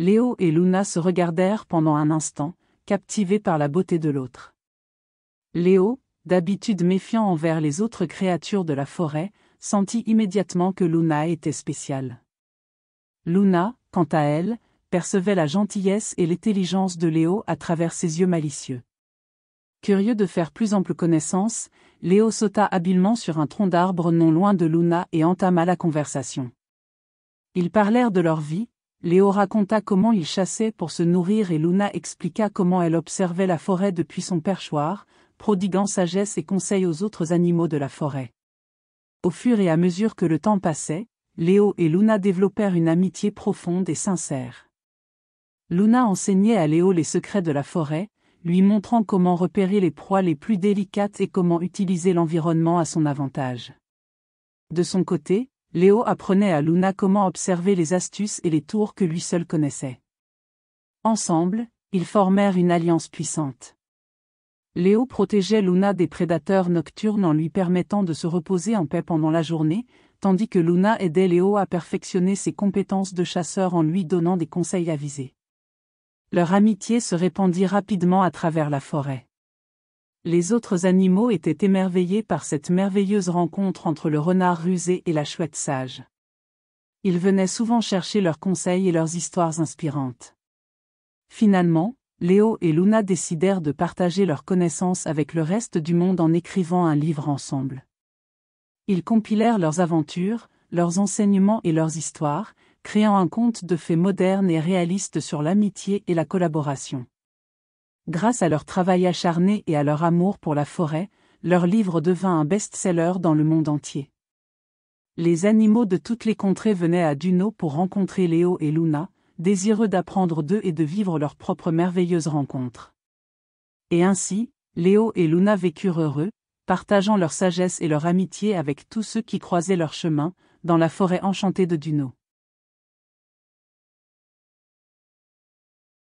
Léo et Luna se regardèrent pendant un instant, captivés par la beauté de l'autre. Léo, d'habitude méfiant envers les autres créatures de la forêt, sentit immédiatement que Luna était spéciale. Luna, quant à elle, percevait la gentillesse et l'intelligence de Léo à travers ses yeux malicieux. Curieux de faire plus ample connaissance, Léo sauta habilement sur un tronc d'arbre non loin de Luna et entama la conversation. Ils parlèrent de leur vie, Léo raconta comment il chassait pour se nourrir et Luna expliqua comment elle observait la forêt depuis son perchoir, prodiguant sagesse et conseils aux autres animaux de la forêt. Au fur et à mesure que le temps passait, Léo et Luna développèrent une amitié profonde et sincère. Luna enseignait à Léo les secrets de la forêt, lui montrant comment repérer les proies les plus délicates et comment utiliser l'environnement à son avantage. De son côté, Léo apprenait à Luna comment observer les astuces et les tours que lui seul connaissait. Ensemble, ils formèrent une alliance puissante. Léo protégeait Luna des prédateurs nocturnes en lui permettant de se reposer en paix pendant la journée, tandis que Luna aidait Léo à perfectionner ses compétences de chasseur en lui donnant des conseils avisés. Leur amitié se répandit rapidement à travers la forêt. Les autres animaux étaient émerveillés par cette merveilleuse rencontre entre le renard rusé et la chouette sage. Ils venaient souvent chercher leurs conseils et leurs histoires inspirantes. Finalement, Léo et Luna décidèrent de partager leurs connaissances avec le reste du monde en écrivant un livre ensemble. Ils compilèrent leurs aventures, leurs enseignements et leurs histoires, créant un conte de faits moderne et réaliste sur l'amitié et la collaboration. Grâce à leur travail acharné et à leur amour pour la forêt, leur livre devint un best-seller dans le monde entier. Les animaux de toutes les contrées venaient à Duno pour rencontrer Léo et Luna, désireux d'apprendre d'eux et de vivre leur propre merveilleuse rencontre. Et ainsi, Léo et Luna vécurent heureux, partageant leur sagesse et leur amitié avec tous ceux qui croisaient leur chemin, dans la forêt enchantée de Duno.